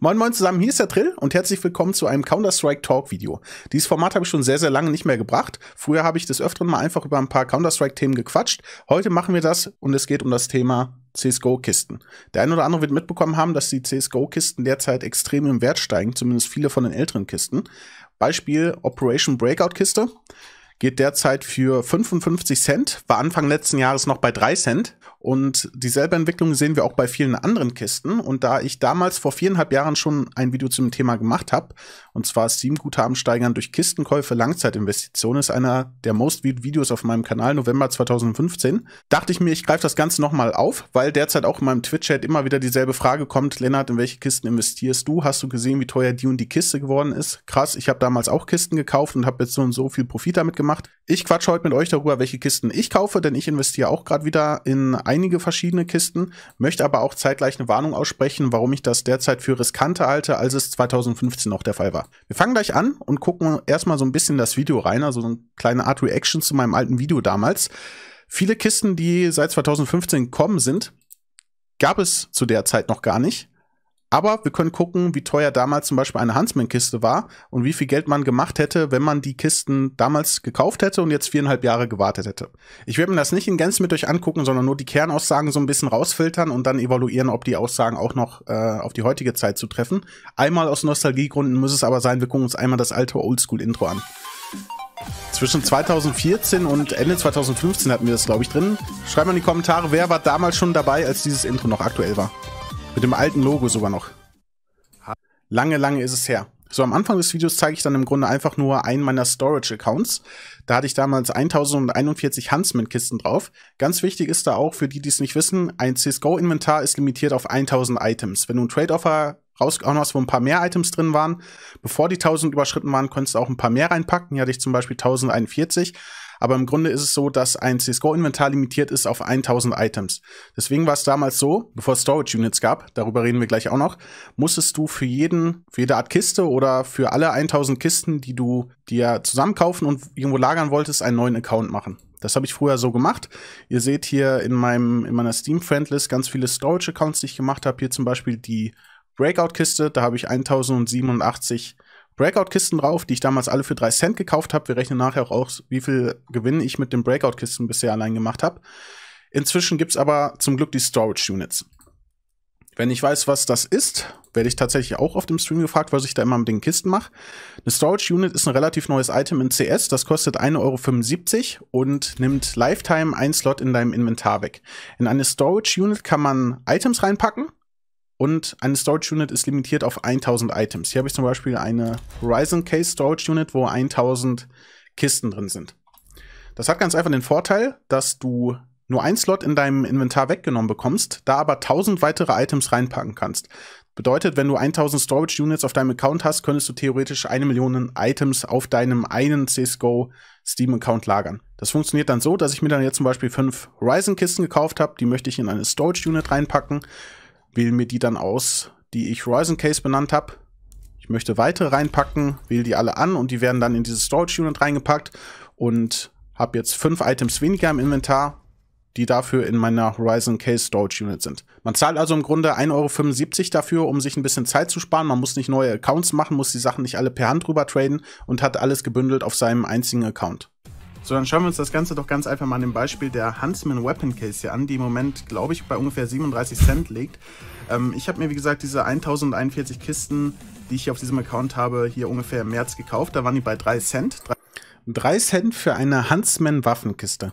Moin Moin zusammen, hier ist der Trill und herzlich willkommen zu einem Counter-Strike Talk Video. Dieses Format habe ich schon sehr, sehr lange nicht mehr gebracht. Früher habe ich des Öfteren mal einfach über ein paar Counter-Strike-Themen gequatscht. Heute machen wir das und es geht um das Thema CSGO-Kisten. Der ein oder andere wird mitbekommen haben, dass die CSGO-Kisten derzeit extrem im Wert steigen, zumindest viele von den älteren Kisten. Beispiel Operation Breakout-Kiste geht derzeit für 55 Cent, war Anfang letzten Jahres noch bei 3 Cent und dieselbe Entwicklung sehen wir auch bei vielen anderen Kisten. Und da ich damals vor viereinhalb Jahren schon ein Video zum Thema gemacht habe, und zwar Steam-Guthaben steigern durch Kistenkäufe Langzeitinvestitionen, ist einer der most viewed Videos auf meinem Kanal November 2015, dachte ich mir, ich greife das Ganze nochmal auf, weil derzeit auch in meinem Twitch-Chat immer wieder dieselbe Frage kommt, Lennart, in welche Kisten investierst du? Hast du gesehen, wie teuer die und die Kiste geworden ist? Krass, ich habe damals auch Kisten gekauft und habe jetzt so und so viel Profit damit gemacht. Ich quatsche heute mit euch darüber, welche Kisten ich kaufe, denn ich investiere auch gerade wieder in einige verschiedene Kisten, möchte aber auch zeitgleich eine Warnung aussprechen, warum ich das derzeit für riskanter halte, als es 2015 auch der Fall war. Wir fangen gleich an und gucken erstmal so ein bisschen das Video rein, also so eine kleine Art Reaction zu meinem alten Video damals. Viele Kisten, die seit 2015 gekommen sind, gab es zu der Zeit noch gar nicht. Aber wir können gucken, wie teuer damals zum Beispiel eine Huntsman-Kiste war und wie viel Geld man gemacht hätte, wenn man die Kisten damals gekauft hätte und jetzt viereinhalb Jahre gewartet hätte. Ich werde mir das nicht in Gänze mit euch angucken, sondern nur die Kernaussagen so ein bisschen rausfiltern und dann evaluieren, ob die Aussagen auch noch äh, auf die heutige Zeit zu treffen. Einmal aus Nostalgiegründen muss es aber sein, wir gucken uns einmal das alte Oldschool-Intro an. Zwischen 2014 und Ende 2015 hatten wir das, glaube ich, drin. Schreibt mal in die Kommentare, wer war damals schon dabei, als dieses Intro noch aktuell war. Mit dem alten Logo sogar noch. Lange, lange ist es her. So, am Anfang des Videos zeige ich dann im Grunde einfach nur einen meiner Storage-Accounts. Da hatte ich damals 1041 Huntsman-Kisten drauf. Ganz wichtig ist da auch, für die, die es nicht wissen, ein CSGO-Inventar ist limitiert auf 1000 Items. Wenn du ein Trade-Offer rausgehauen hast, wo ein paar mehr Items drin waren, bevor die 1000 überschritten waren, konntest du auch ein paar mehr reinpacken. Hier hatte ich zum Beispiel 1041. Aber im Grunde ist es so, dass ein CSGO-Inventar limitiert ist auf 1000 Items. Deswegen war es damals so, bevor es Storage Units gab, darüber reden wir gleich auch noch, musstest du für jeden, für jede Art Kiste oder für alle 1000 Kisten, die du dir zusammenkaufen und irgendwo lagern wolltest, einen neuen Account machen. Das habe ich früher so gemacht. Ihr seht hier in, meinem, in meiner Steam-Friendlist ganz viele Storage-Accounts, die ich gemacht habe. Hier zum Beispiel die Breakout-Kiste, da habe ich 1087 Breakout-Kisten drauf, die ich damals alle für drei Cent gekauft habe. Wir rechnen nachher auch aus, wie viel Gewinn ich mit den Breakout-Kisten bisher allein gemacht habe. Inzwischen gibt's aber zum Glück die Storage-Units. Wenn ich weiß, was das ist, werde ich tatsächlich auch auf dem Stream gefragt, was ich da immer mit den Kisten mache. Eine Storage Unit ist ein relativ neues Item in CS, das kostet 1,75 Euro und nimmt Lifetime ein Slot in deinem Inventar weg. In eine Storage Unit kann man Items reinpacken, und eine Storage Unit ist limitiert auf 1000 Items. Hier habe ich zum Beispiel eine Horizon Case Storage Unit, wo 1000 Kisten drin sind. Das hat ganz einfach den Vorteil, dass du nur ein Slot in deinem Inventar weggenommen bekommst, da aber 1000 weitere Items reinpacken kannst. Bedeutet, wenn du 1000 Storage Units auf deinem Account hast, könntest du theoretisch eine Million Items auf deinem einen CSGO Steam Account lagern. Das funktioniert dann so, dass ich mir dann jetzt zum Beispiel fünf Horizon Kisten gekauft habe, die möchte ich in eine Storage Unit reinpacken wähle mir die dann aus, die ich Horizon Case benannt habe. Ich möchte weitere reinpacken, wähle die alle an und die werden dann in dieses Storage Unit reingepackt und habe jetzt fünf Items weniger im Inventar, die dafür in meiner Horizon Case Storage Unit sind. Man zahlt also im Grunde 1,75 Euro dafür, um sich ein bisschen Zeit zu sparen. Man muss nicht neue Accounts machen, muss die Sachen nicht alle per Hand rüber traden und hat alles gebündelt auf seinem einzigen Account. So, dann schauen wir uns das Ganze doch ganz einfach mal an dem Beispiel der Huntsman Weapon Case hier an, die im Moment, glaube ich, bei ungefähr 37 Cent liegt. Ähm, ich habe mir, wie gesagt, diese 1041 Kisten, die ich hier auf diesem Account habe, hier ungefähr im März gekauft. Da waren die bei 3 Cent. 3, Cent für eine Huntsman Waffenkiste.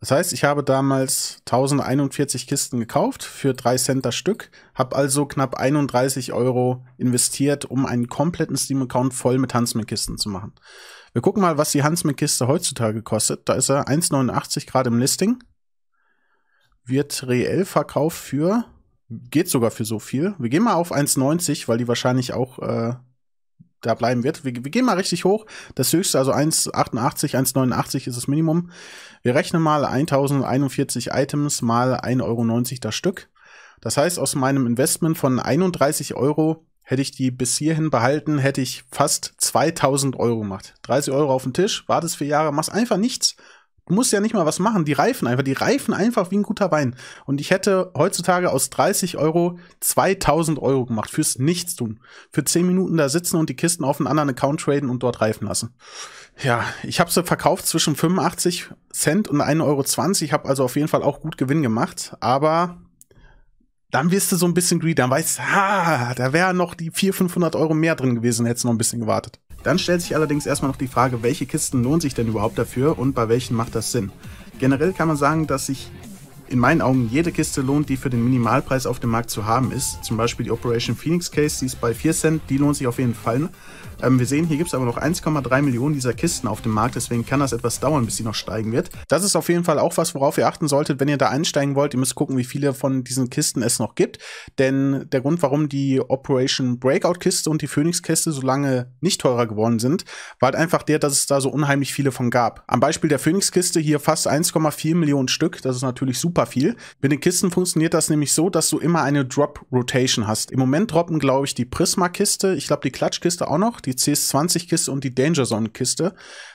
Das heißt, ich habe damals 1041 Kisten gekauft für 3 Cent das Stück, habe also knapp 31 Euro investiert, um einen kompletten Steam-Account voll mit Huntsman-Kisten zu machen. Wir gucken mal, was die Huntsman-Kiste heutzutage kostet. Da ist er 1,89 gerade im Listing. Wird reell verkauft für, geht sogar für so viel. Wir gehen mal auf 1,90, weil die wahrscheinlich auch äh, da bleiben wird. Wir, wir, gehen mal richtig hoch. Das höchste, also 1,88, 1,89 ist das Minimum. Wir rechnen mal 1041 Items mal 1,90 Euro das Stück. Das heißt, aus meinem Investment von 31 Euro Hätte ich die bis hierhin behalten, hätte ich fast 2000 Euro gemacht. 30 Euro auf den Tisch, wartest vier Jahre, machst einfach nichts. Du musst ja nicht mal was machen. Die reifen einfach, die reifen einfach wie ein guter Wein. Und ich hätte heutzutage aus 30 Euro 2000 Euro gemacht fürs Nichtstun. Für 10 Minuten da sitzen und die Kisten auf einen anderen Account traden und dort reifen lassen. Ja, ich habe sie verkauft zwischen 85 Cent und 1,20 Euro. Ich habe also auf jeden Fall auch gut Gewinn gemacht. Aber dann wirst du so ein bisschen greedy, dann weißt ha, da wären noch die 400, 500 Euro mehr drin gewesen, hättest du noch ein bisschen gewartet. Dann stellt sich allerdings erstmal noch die Frage, welche Kisten lohnen sich denn überhaupt dafür und bei welchen macht das Sinn? Generell kann man sagen, dass sich in meinen Augen jede Kiste lohnt, die für den Minimalpreis auf dem Markt zu haben ist. Zum Beispiel die Operation Phoenix Case, die ist bei 4 Cent, die lohnt sich auf jeden Fall. Ähm, wir sehen, hier gibt es aber noch 1,3 Millionen dieser Kisten auf dem Markt, deswegen kann das etwas dauern, bis sie noch steigen wird. Das ist auf jeden Fall auch was, worauf ihr achten solltet, wenn ihr da einsteigen wollt. Ihr müsst gucken, wie viele von diesen Kisten es noch gibt, denn der Grund, warum die Operation Breakout-Kiste und die Phoenix-Kiste so lange nicht teurer geworden sind, war halt einfach der, dass es da so unheimlich viele von gab. Am Beispiel der Phoenix-Kiste hier fast 1,4 Millionen Stück, das ist natürlich super viel. Mit den Kisten funktioniert das nämlich so, dass du immer eine Drop-Rotation hast. Im Moment droppen, glaube ich, die Prisma-Kiste, ich glaube die Klatschkiste auch noch, die die CS20-Kiste und die Danger Zone-Kiste.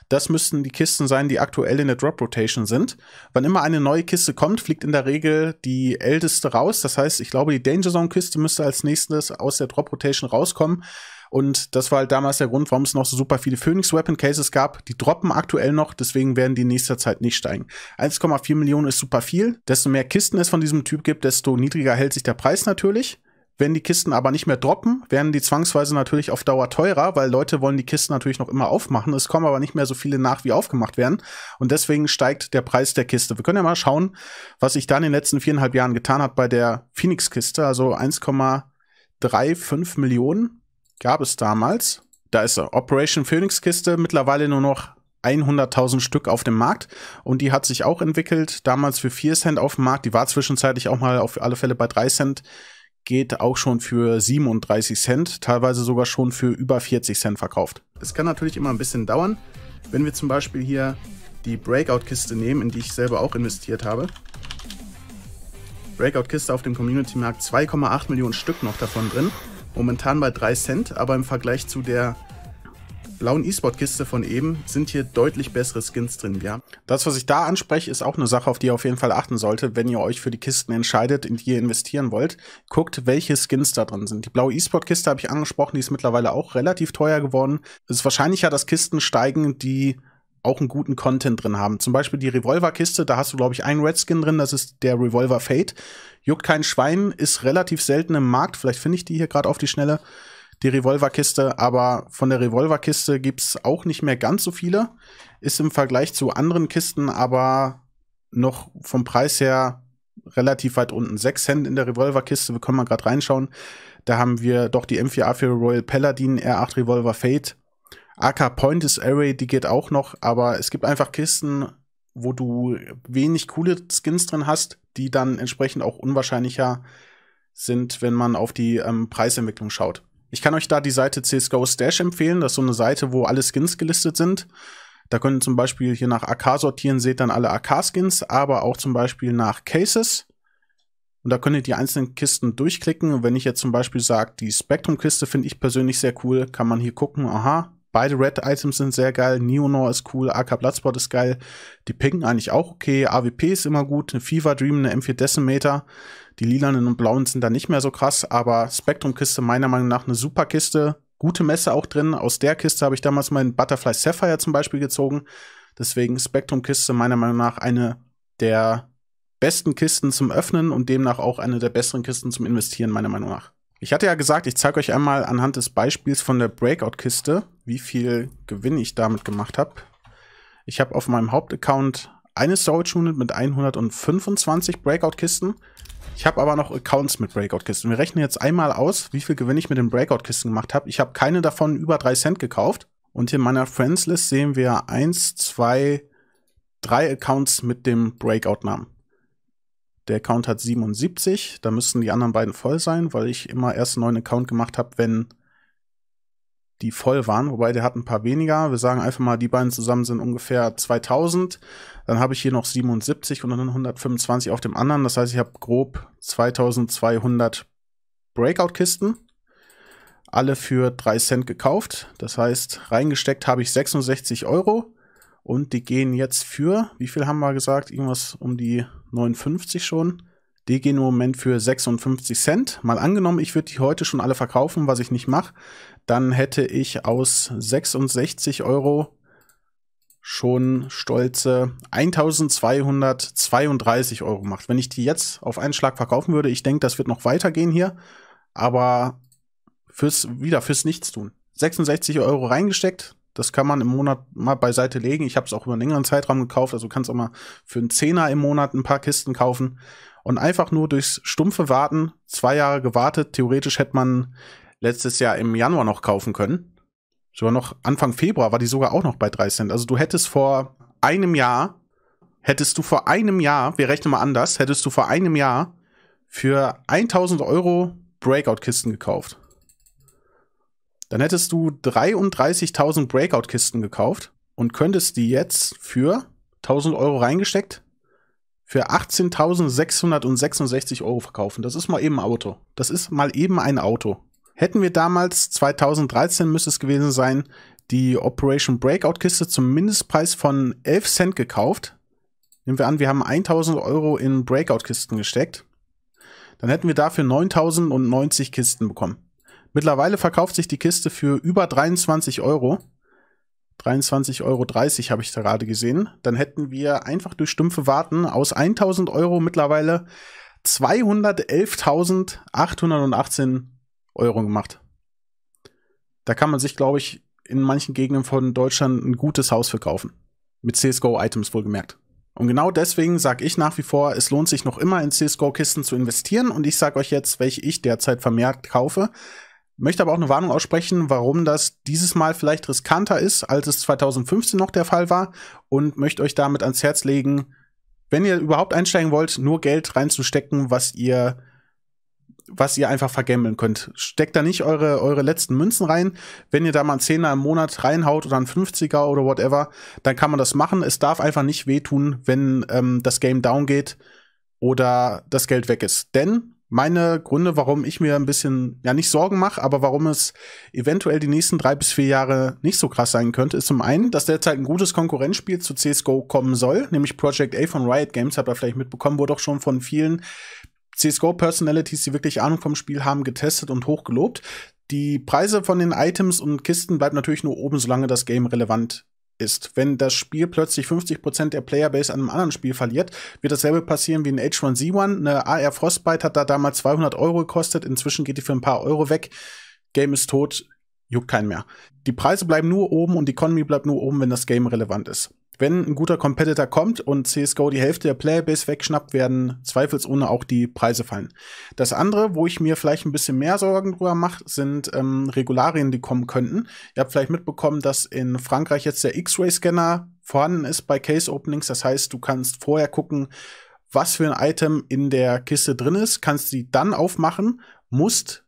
Das müssten die Kisten sein, die aktuell in der Drop Rotation sind. Wann immer eine neue Kiste kommt, fliegt in der Regel die älteste raus. Das heißt, ich glaube, die Danger Zone-Kiste müsste als nächstes aus der Drop Rotation rauskommen. Und das war halt damals der Grund, warum es noch so super viele Phoenix Weapon Cases gab. Die droppen aktuell noch, deswegen werden die in nächster Zeit nicht steigen. 1,4 Millionen ist super viel. Desto mehr Kisten es von diesem Typ gibt, desto niedriger hält sich der Preis natürlich. Wenn die Kisten aber nicht mehr droppen, werden die zwangsweise natürlich auf Dauer teurer, weil Leute wollen die Kisten natürlich noch immer aufmachen. Es kommen aber nicht mehr so viele nach, wie aufgemacht werden. Und deswegen steigt der Preis der Kiste. Wir können ja mal schauen, was sich da in den letzten viereinhalb Jahren getan hat bei der Phoenix-Kiste. Also 1,35 Millionen gab es damals. Da ist er. Operation Phoenix-Kiste. Mittlerweile nur noch 100.000 Stück auf dem Markt und die hat sich auch entwickelt, damals für 4 Cent auf dem Markt, die war zwischenzeitlich auch mal auf alle Fälle bei 3 Cent, geht auch schon für 37 Cent, teilweise sogar schon für über 40 Cent verkauft. Es kann natürlich immer ein bisschen dauern, wenn wir zum Beispiel hier die Breakout-Kiste nehmen, in die ich selber auch investiert habe. Breakout-Kiste auf dem Community-Markt 2,8 Millionen Stück noch davon drin. Momentan bei 3 Cent, aber im Vergleich zu der blauen E-Sport-Kiste von eben sind hier deutlich bessere Skins drin, ja. Das, was ich da anspreche, ist auch eine Sache, auf die ihr auf jeden Fall achten solltet, wenn ihr euch für die Kisten entscheidet, in die ihr investieren wollt. Guckt, welche Skins da drin sind. Die blaue E-Sport-Kiste habe ich angesprochen, die ist mittlerweile auch relativ teuer geworden. Es ist wahrscheinlicher, dass Kisten steigen, die auch einen guten Content drin haben. Zum Beispiel die Revolver-Kiste, da hast du, glaube ich, einen Redskin drin, das ist der Revolver Fate. Juckt kein Schwein, ist relativ selten im Markt, vielleicht finde ich die hier gerade auf die Schnelle die Revolverkiste, aber von der Revolverkiste gibt es auch nicht mehr ganz so viele. Ist im Vergleich zu anderen Kisten aber noch vom Preis her relativ weit unten. 6 Cent in der Revolverkiste, wir können mal gerade reinschauen. Da haben wir doch die M4A4 Royal Paladin R8 Revolver Fate. AK Point is Array, die geht auch noch, aber es gibt einfach Kisten, wo du wenig coole Skins drin hast, die dann entsprechend auch unwahrscheinlicher sind, wenn man auf die ähm, Preisentwicklung schaut. Ich kann euch da die Seite CSGO Stash empfehlen. Das ist so eine Seite, wo alle Skins gelistet sind. Da könnt ihr zum Beispiel hier nach AK sortieren, seht dann alle AK-Skins, aber auch zum Beispiel nach Cases. Und da könnt ihr die einzelnen Kisten durchklicken. Und wenn ich jetzt zum Beispiel sage, die Spectrum-Kiste finde ich persönlich sehr cool, kann man hier gucken, aha, beide Red-Items sind sehr geil, Neonor ist cool, AK Bloodspot ist geil, die Pinken eigentlich auch okay, AWP ist immer gut, eine Fever Dream, eine M4 Decimator. Die lilanen und blauen sind da nicht mehr so krass, aber spektrum kiste meiner Meinung nach eine super Kiste. Gute Messe auch drin. Aus der Kiste habe ich damals meinen Butterfly Sapphire zum Beispiel gezogen. Deswegen spektrum kiste meiner Meinung nach eine der besten Kisten zum Öffnen und demnach auch eine der besseren Kisten zum Investieren, meiner Meinung nach. Ich hatte ja gesagt, ich zeige euch einmal anhand des Beispiels von der Breakout-Kiste, wie viel Gewinn ich damit gemacht habe. Ich habe auf meinem Hauptaccount eine Storage Unit mit 125 Breakout-Kisten. Ich habe aber noch Accounts mit Breakout-Kisten. Wir rechnen jetzt einmal aus, wie viel Gewinn ich mit den Breakout-Kisten gemacht habe. Ich habe keine davon über 3 Cent gekauft. Und hier in meiner Friends-List sehen wir 1, 2, 3 Accounts mit dem Breakout-Namen. Der Account hat 77. Da müssten die anderen beiden voll sein, weil ich immer erst einen neuen Account gemacht habe, wenn die voll waren. Wobei der hat ein paar weniger. Wir sagen einfach mal, die beiden zusammen sind ungefähr 2000. Dann habe ich hier noch 77 und dann 125 auf dem anderen. Das heißt, ich habe grob 2200 Breakout-Kisten. Alle für 3 Cent gekauft. Das heißt, reingesteckt habe ich 66 Euro. Und die gehen jetzt für, wie viel haben wir gesagt? Irgendwas um die 59 schon. Die gehen im Moment für 56 Cent. Mal angenommen, ich würde die heute schon alle verkaufen, was ich nicht mache. Dann hätte ich aus 66 Euro schon stolze 1232 Euro macht. Wenn ich die jetzt auf einen Schlag verkaufen würde, ich denke, das wird noch weitergehen hier, aber fürs, wieder fürs Nichtstun. 66 Euro reingesteckt, das kann man im Monat mal beiseite legen. Ich habe es auch über einen längeren Zeitraum gekauft, also kannst auch mal für einen Zehner im Monat ein paar Kisten kaufen und einfach nur durchs stumpfe Warten, zwei Jahre gewartet, theoretisch hätte man letztes Jahr im Januar noch kaufen können sogar noch Anfang Februar war die sogar auch noch bei 3 Cent. Also du hättest vor einem Jahr, hättest du vor einem Jahr, wir rechnen mal anders, hättest du vor einem Jahr für 1000 Euro Breakout-Kisten gekauft. Dann hättest du 33.000 Breakout-Kisten gekauft und könntest die jetzt für 1000 Euro reingesteckt für 18.666 Euro verkaufen. Das ist mal eben ein Auto. Das ist mal eben ein Auto. Hätten wir damals 2013 müsste es gewesen sein, die Operation Breakout Kiste zum Mindestpreis von 11 Cent gekauft. Nehmen wir an, wir haben 1000 Euro in Breakout Kisten gesteckt. Dann hätten wir dafür 9090 Kisten bekommen. Mittlerweile verkauft sich die Kiste für über 23 Euro. 23,30 Euro habe ich da gerade gesehen. Dann hätten wir einfach durch stumpfe Warten aus 1000 Euro mittlerweile 211.818 Euro gemacht. Da kann man sich, glaube ich, in manchen Gegenden von Deutschland ein gutes Haus verkaufen. Mit CSGO-Items wohlgemerkt. Und genau deswegen sage ich nach wie vor, es lohnt sich noch immer in CSGO-Kisten zu investieren. Und ich sage euch jetzt, welche ich derzeit vermehrt kaufe. Möchte aber auch eine Warnung aussprechen, warum das dieses Mal vielleicht riskanter ist, als es 2015 noch der Fall war. Und möchte euch damit ans Herz legen, wenn ihr überhaupt einsteigen wollt, nur Geld reinzustecken, was ihr was ihr einfach vergammeln könnt. Steckt da nicht eure, eure letzten Münzen rein. Wenn ihr da mal einen Zehner im Monat reinhaut oder einen 50er oder whatever, dann kann man das machen. Es darf einfach nicht wehtun, wenn ähm, das Game down geht oder das Geld weg ist. Denn meine Gründe, warum ich mir ein bisschen, ja nicht Sorgen mache, aber warum es eventuell die nächsten drei bis vier Jahre nicht so krass sein könnte, ist zum einen, dass derzeit ein gutes Konkurrenzspiel zu CSGO kommen soll, nämlich Project A von Riot Games, habt ihr vielleicht mitbekommen, wurde auch schon von vielen CSGO-Personalities, die wirklich Ahnung vom Spiel haben, getestet und hochgelobt. Die Preise von den Items und Kisten bleiben natürlich nur oben, solange das Game relevant ist. Wenn das Spiel plötzlich 50% der Playerbase an einem anderen Spiel verliert, wird dasselbe passieren wie in H1Z1. Eine AR Frostbite hat da damals 200 Euro gekostet, inzwischen geht die für ein paar Euro weg. Game ist tot, juckt keinen mehr. Die Preise bleiben nur oben und die Economy bleibt nur oben, wenn das Game relevant ist wenn ein guter Competitor kommt und CSGO die Hälfte der Playerbase wegschnappt, werden zweifelsohne auch die Preise fallen. Das andere, wo ich mir vielleicht ein bisschen mehr Sorgen drüber mache, sind ähm, Regularien, die kommen könnten. Ihr habt vielleicht mitbekommen, dass in Frankreich jetzt der X-Ray-Scanner vorhanden ist bei Case Openings. Das heißt, du kannst vorher gucken, was für ein Item in der Kiste drin ist, kannst sie dann aufmachen, musst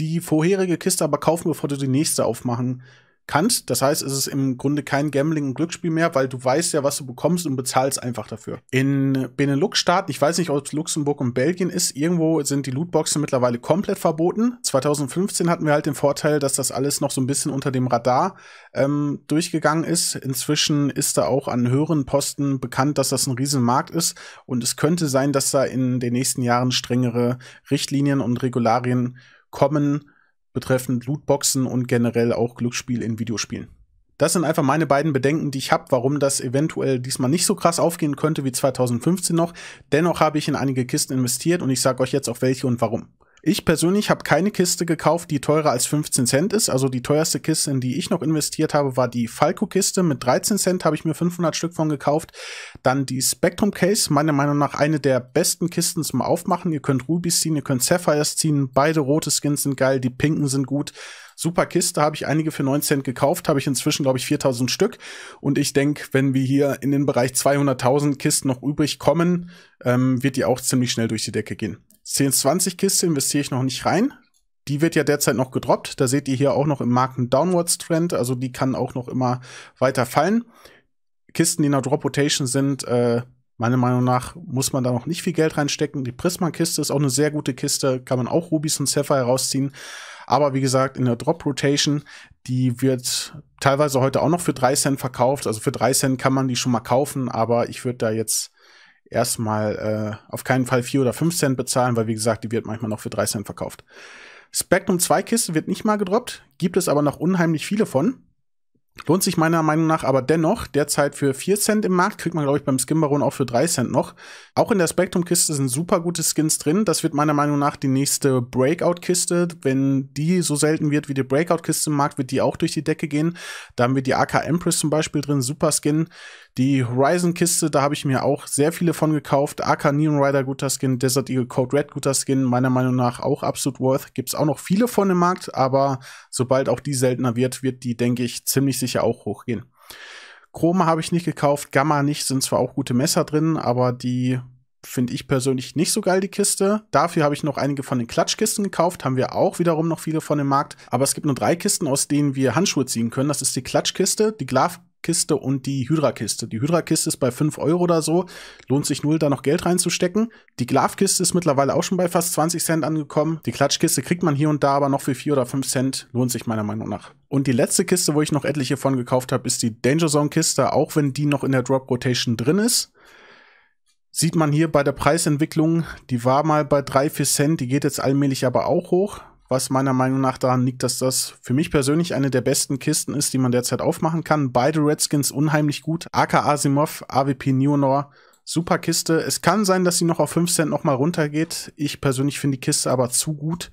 die vorherige Kiste aber kaufen, bevor du die nächste aufmachen kannst kannst. Das heißt, es ist im Grunde kein Gambling- und Glücksspiel mehr, weil du weißt ja, was du bekommst und bezahlst einfach dafür. In Benelux-Staaten, ich weiß nicht, ob es Luxemburg und Belgien ist, irgendwo sind die Lootboxen mittlerweile komplett verboten. 2015 hatten wir halt den Vorteil, dass das alles noch so ein bisschen unter dem Radar ähm, durchgegangen ist. Inzwischen ist da auch an höheren Posten bekannt, dass das ein Riesenmarkt ist und es könnte sein, dass da in den nächsten Jahren strengere Richtlinien und Regularien kommen, betreffend Lootboxen und generell auch Glücksspiel in Videospielen. Das sind einfach meine beiden Bedenken, die ich habe, warum das eventuell diesmal nicht so krass aufgehen könnte wie 2015 noch. Dennoch habe ich in einige Kisten investiert und ich sage euch jetzt auch welche und warum. Ich persönlich habe keine Kiste gekauft, die teurer als 15 Cent ist. Also die teuerste Kiste, in die ich noch investiert habe, war die Falco-Kiste. Mit 13 Cent habe ich mir 500 Stück von gekauft. Dann die Spectrum Case, meiner Meinung nach eine der besten Kisten zum Aufmachen. Ihr könnt Rubies ziehen, ihr könnt Sapphires ziehen. Beide rote Skins sind geil, die pinken sind gut. Super Kiste, habe ich einige für 9 Cent gekauft, habe ich inzwischen, glaube ich, 4000 Stück. Und ich denke, wenn wir hier in den Bereich 200.000 Kisten noch übrig kommen, ähm, wird die auch ziemlich schnell durch die Decke gehen. 10-20-Kiste investiere ich noch nicht rein. Die wird ja derzeit noch gedroppt. Da seht ihr hier auch noch im Markt einen Downwards-Trend. Also die kann auch noch immer weiter fallen. Kisten, die in der Drop-Rotation sind, äh, meiner Meinung nach muss man da noch nicht viel Geld reinstecken. Die Prisma-Kiste ist auch eine sehr gute Kiste. Kann man auch Rubis und Sapphire herausziehen. Aber wie gesagt, in der Drop-Rotation, die wird teilweise heute auch noch für 3 Cent verkauft. Also für 3 Cent kann man die schon mal kaufen. Aber ich würde da jetzt erstmal äh, auf keinen Fall 4 oder 5 Cent bezahlen, weil wie gesagt, die wird manchmal noch für 3 Cent verkauft. Spectrum 2 Kiste wird nicht mal gedroppt, gibt es aber noch unheimlich viele von. Lohnt sich meiner Meinung nach aber dennoch derzeit für 4 Cent im Markt. Kriegt man, glaube ich, beim Skin Baron auch für 3 Cent noch. Auch in der spectrum kiste sind super gute Skins drin. Das wird meiner Meinung nach die nächste Breakout-Kiste. Wenn die so selten wird wie die Breakout-Kiste im Markt, wird die auch durch die Decke gehen. Da haben wir die AK Empress zum Beispiel drin, super Skin. Die Horizon-Kiste, da habe ich mir auch sehr viele von gekauft. AK Neon Rider, guter Skin. Desert Eagle Code Red, guter Skin. Meiner Meinung nach auch absolut worth. Gibt es auch noch viele von im Markt, aber sobald auch die seltener wird, wird die, denke ich, ziemlich sicher sicher auch hochgehen. Chrome habe ich nicht gekauft, Gamma nicht, sind zwar auch gute Messer drin, aber die finde ich persönlich nicht so geil, die Kiste. Dafür habe ich noch einige von den Klatschkisten gekauft, haben wir auch wiederum noch viele von dem Markt. Aber es gibt nur drei Kisten, aus denen wir Handschuhe ziehen können. Das ist die Klatschkiste, die Glove Kiste und die Hydra-Kiste. Die Hydra-Kiste ist bei 5 Euro oder so. Lohnt sich null, da noch Geld reinzustecken. Die Glav-Kiste ist mittlerweile auch schon bei fast 20 Cent angekommen. Die Klatschkiste kriegt man hier und da aber noch für 4 oder 5 Cent. Lohnt sich meiner Meinung nach. Und die letzte Kiste, wo ich noch etliche von gekauft habe, ist die Danger Zone-Kiste, auch wenn die noch in der Drop-Rotation drin ist sieht man hier bei der Preisentwicklung, die war mal bei 3, 4 Cent, die geht jetzt allmählich aber auch hoch was meiner Meinung nach daran liegt, dass das für mich persönlich eine der besten Kisten ist, die man derzeit aufmachen kann. Beide Redskins unheimlich gut. AK Asimov, AWP Neonor, super Kiste. Es kann sein, dass sie noch auf 5 Cent nochmal runtergeht. Ich persönlich finde die Kiste aber zu gut,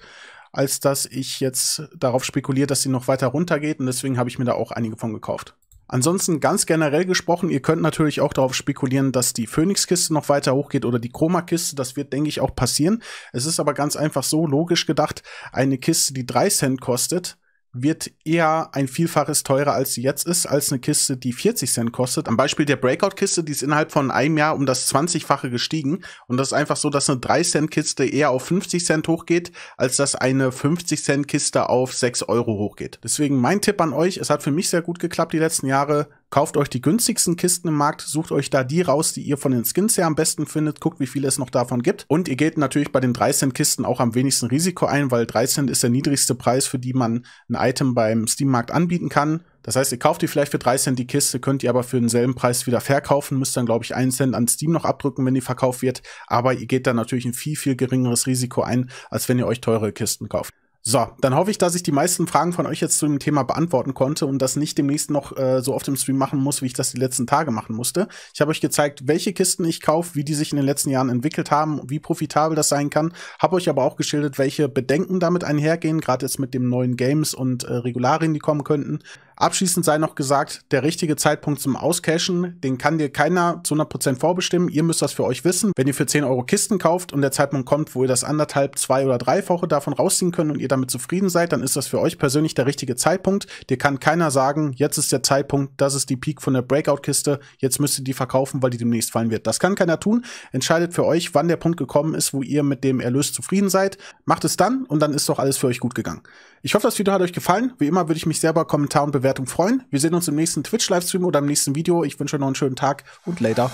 als dass ich jetzt darauf spekuliere, dass sie noch weiter runtergeht. Und deswegen habe ich mir da auch einige von gekauft. Ansonsten ganz generell gesprochen, ihr könnt natürlich auch darauf spekulieren, dass die Phoenix-Kiste noch weiter hochgeht oder die Chroma-Kiste. Das wird, denke ich, auch passieren. Es ist aber ganz einfach so logisch gedacht, eine Kiste, die drei Cent kostet, wird eher ein Vielfaches teurer, als sie jetzt ist, als eine Kiste, die 40 Cent kostet. Am Beispiel der Breakout-Kiste, die ist innerhalb von einem Jahr um das 20-fache gestiegen. Und das ist einfach so, dass eine 3-Cent-Kiste eher auf 50 Cent hochgeht, als dass eine 50-Cent-Kiste auf 6 Euro hochgeht. Deswegen mein Tipp an euch, es hat für mich sehr gut geklappt die letzten Jahre, Kauft euch die günstigsten Kisten im Markt, sucht euch da die raus, die ihr von den Skins her am besten findet, guckt, wie viele es noch davon gibt. Und ihr geht natürlich bei den 13 Kisten auch am wenigsten Risiko ein, weil 13 ist der niedrigste Preis, für die man ein Item beim Steam-Markt anbieten kann. Das heißt, ihr kauft die vielleicht für 3 Cent die Kiste, könnt ihr aber für denselben Preis wieder verkaufen, müsst dann, glaube ich, 1 Cent an Steam noch abdrücken, wenn die verkauft wird. Aber ihr geht dann natürlich ein viel, viel geringeres Risiko ein, als wenn ihr euch teure Kisten kauft. So, dann hoffe ich, dass ich die meisten Fragen von euch jetzt zu dem Thema beantworten konnte und das nicht demnächst noch äh, so oft im Stream machen muss, wie ich das die letzten Tage machen musste. Ich habe euch gezeigt, welche Kisten ich kaufe, wie die sich in den letzten Jahren entwickelt haben, wie profitabel das sein kann. Habe euch aber auch geschildert, welche Bedenken damit einhergehen, gerade jetzt mit den neuen Games und äh, Regularien, die kommen könnten. Abschließend sei noch gesagt, der richtige Zeitpunkt zum Auscashen, den kann dir keiner zu 100% vorbestimmen. Ihr müsst das für euch wissen. Wenn ihr für 10 Euro Kisten kauft und der Zeitpunkt kommt, wo ihr das anderthalb, zwei oder drei Woche davon rausziehen könnt und ihr damit zufrieden seid, dann ist das für euch persönlich der richtige Zeitpunkt. Dir kann keiner sagen, jetzt ist der Zeitpunkt, das ist die Peak von der Breakout-Kiste, jetzt müsst ihr die verkaufen, weil die demnächst fallen wird. Das kann keiner tun. Entscheidet für euch, wann der Punkt gekommen ist, wo ihr mit dem Erlös zufrieden seid. Macht es dann und dann ist doch alles für euch gut gegangen. Ich hoffe, das Video hat euch gefallen. Wie immer würde ich mich sehr über Kommentar und Bewertung freuen. Wir sehen uns im nächsten Twitch-Livestream oder im nächsten Video. Ich wünsche euch noch einen schönen Tag und later.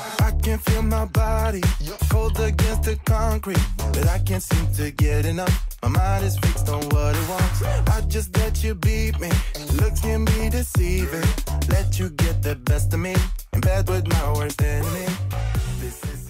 This is